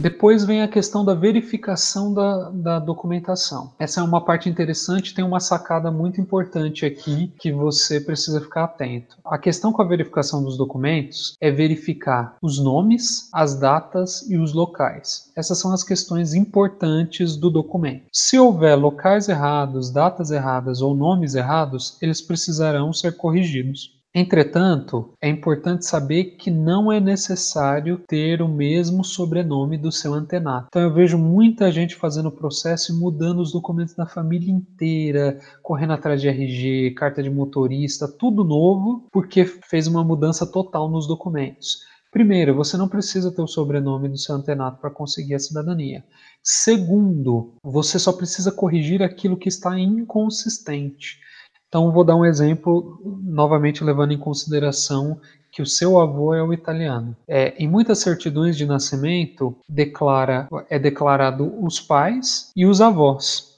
Depois vem a questão da verificação da, da documentação. Essa é uma parte interessante, tem uma sacada muito importante aqui que você precisa ficar atento. A questão com a verificação dos documentos é verificar os nomes, as datas e os locais. Essas são as questões importantes do documento. Se houver locais errados, datas erradas ou nomes errados, eles precisarão ser corrigidos. Entretanto, é importante saber que não é necessário ter o mesmo sobrenome do seu antenato. Então eu vejo muita gente fazendo o processo e mudando os documentos da família inteira, correndo atrás de RG, carta de motorista, tudo novo, porque fez uma mudança total nos documentos. Primeiro, você não precisa ter o sobrenome do seu antenato para conseguir a cidadania. Segundo, você só precisa corrigir aquilo que está inconsistente. Então, vou dar um exemplo novamente levando em consideração que o seu avô é o italiano. É, em muitas certidões de nascimento declara é declarado os pais e os avós.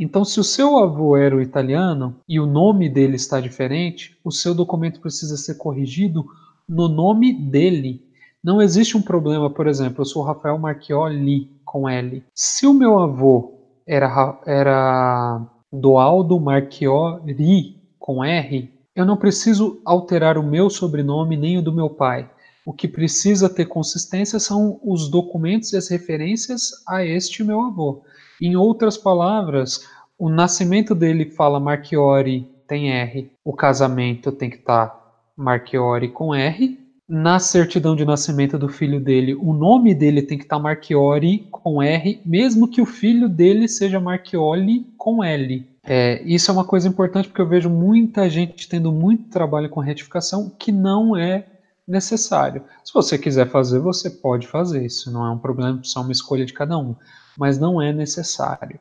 Então, se o seu avô era o italiano e o nome dele está diferente, o seu documento precisa ser corrigido no nome dele. Não existe um problema, por exemplo, eu sou Rafael Marchioli com L. Se o meu avô era, era Doaldo Marchiori com R, eu não preciso alterar o meu sobrenome nem o do meu pai. O que precisa ter consistência são os documentos e as referências a este meu avô. Em outras palavras, o nascimento dele fala Marchiori tem R, o casamento tem que estar tá Marchiori com R, na certidão de nascimento do filho dele, o nome dele tem que estar tá Marchiori com R, mesmo que o filho dele seja Marchioli com L. É, isso é uma coisa importante porque eu vejo muita gente tendo muito trabalho com retificação que não é necessário. Se você quiser fazer, você pode fazer. Isso não é um problema, é só uma escolha de cada um, mas não é necessário.